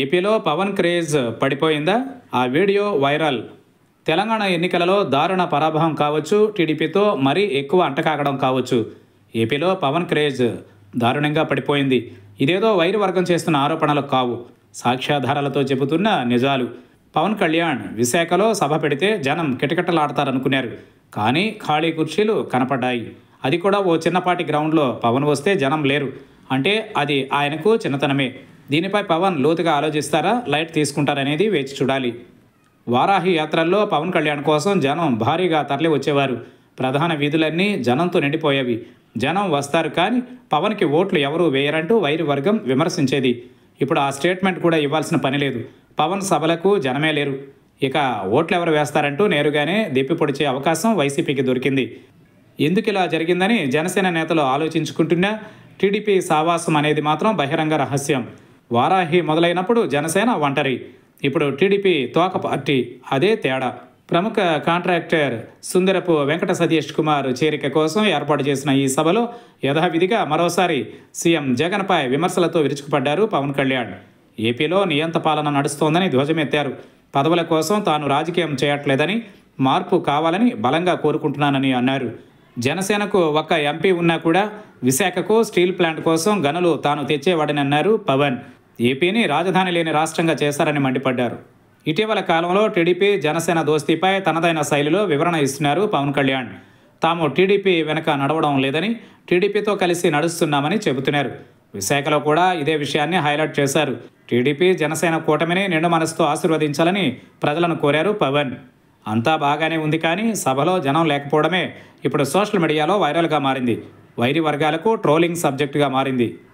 ఏపీలో పవన్ క్రేజ్ పడిపోయిందా ఆ video viral Telangana ఎన్నికలలో దారుణ పరాభవం కావచ్చు టీడీపీతో మరీ ఎక్కువ అంటకాగడం కావచ్చు ఏపీలో పవన్ క్రేజ్ దారుణంగా పడిపోయింది ఇదేదో వైరు వర్గం చేస్తున్న ఆరోపణలు కావు సాక్ష్యాధారాలతో చెబుతున్న నిజాలు పవన్ కళ్యాణ్ విశాఖలో సభ పెడితే జనం కిటకిటలాడతారనుకున్నారు కానీ ఖాళీ కుర్చీలు కనపడ్డాయి అది కూడా ఓ చిన్నపాటి గ్రౌండ్లో పవన్ వస్తే జనం లేరు అంటే అది ఆయనకు చిన్నతనమే దీనిపై పవన్ లోతుగా ఆలోచిస్తారా లైట్ తీసుకుంటారనేది వేచి చూడాలి వారాహి యాత్రల్లో పవన్ కళ్యాణ్ కోసం జనం భారీగా తరలి వచ్చేవారు ప్రధాన వీధులన్నీ జనంతో నిండిపోయేవి జనం వస్తారు కానీ పవన్కి ఓట్లు ఎవరూ వేయరంటూ వైరి వర్గం విమర్శించేది ఇప్పుడు ఆ స్టేట్మెంట్ కూడా ఇవ్వాల్సిన పని లేదు పవన్ సభలకు జనమే లేరు ఇక ఓట్లు ఎవరు వేస్తారంటూ నేరుగానే దెప్పి పొడిచే అవకాశం వైసీపీకి దొరికింది ఎందుకు ఇలా జరిగిందని జనసేన నేతలు ఆలోచించుకుంటున్నా టీడీపీ సావాసం అనేది మాత్రం బహిరంగ రహస్యం వారాహి మొదలైనప్పుడు జనసేన ఒంటరి ఇప్పుడు టీడీపీ తోక పార్టీ అదే తేడా ప్రముఖ కాంట్రాక్టర్ సుందరపు వెంకట సతీష్ కుమార్ చేరిక కోసం ఏర్పాటు చేసిన ఈ సభలో యథావిధిగా మరోసారి సీఎం జగన్పై విమర్శలతో విరుచుకుపడ్డారు పవన్ కళ్యాణ్ ఏపీలో నియంత పాలన నడుస్తోందని ధ్వజమెత్తారు పదవుల కోసం తాను రాజకీయం చేయట్లేదని మార్పు కావాలని బలంగా కోరుకుంటున్నానని అన్నారు జనసేనకు ఒక్క ఎంపీ ఉన్నా కూడా విశాఖకు స్టీల్ ప్లాంట్ కోసం గనులు తాను తెచ్చేవాడని అన్నారు పవన్ ఏపీని రాజధాని లేని రాష్ట్రంగా చేశారని మండిపడ్డారు ఇటీవల కాలంలో టీడీపీ జనసేన దోస్తీపై తనదైన శైలిలో వివరణ ఇస్తున్నారు పవన్ కళ్యాణ్ తాము టీడీపీ వెనక నడవడం లేదని టీడీపీతో కలిసి నడుస్తున్నామని చెబుతున్నారు విశాఖలో కూడా ఇదే విషయాన్ని హైలైట్ చేశారు టీడీపీ జనసేన కూటమిని నిండు మనసుతో ఆశీర్వదించాలని ప్రజలను కోరారు పవన్ అంతా బాగానే ఉంది కానీ సభలో జనం లేకపోవడమే ఇప్పుడు సోషల్ మీడియాలో వైరల్గా మారింది వైరి వర్గాలకు ట్రోలింగ్ సబ్జెక్టుగా మారింది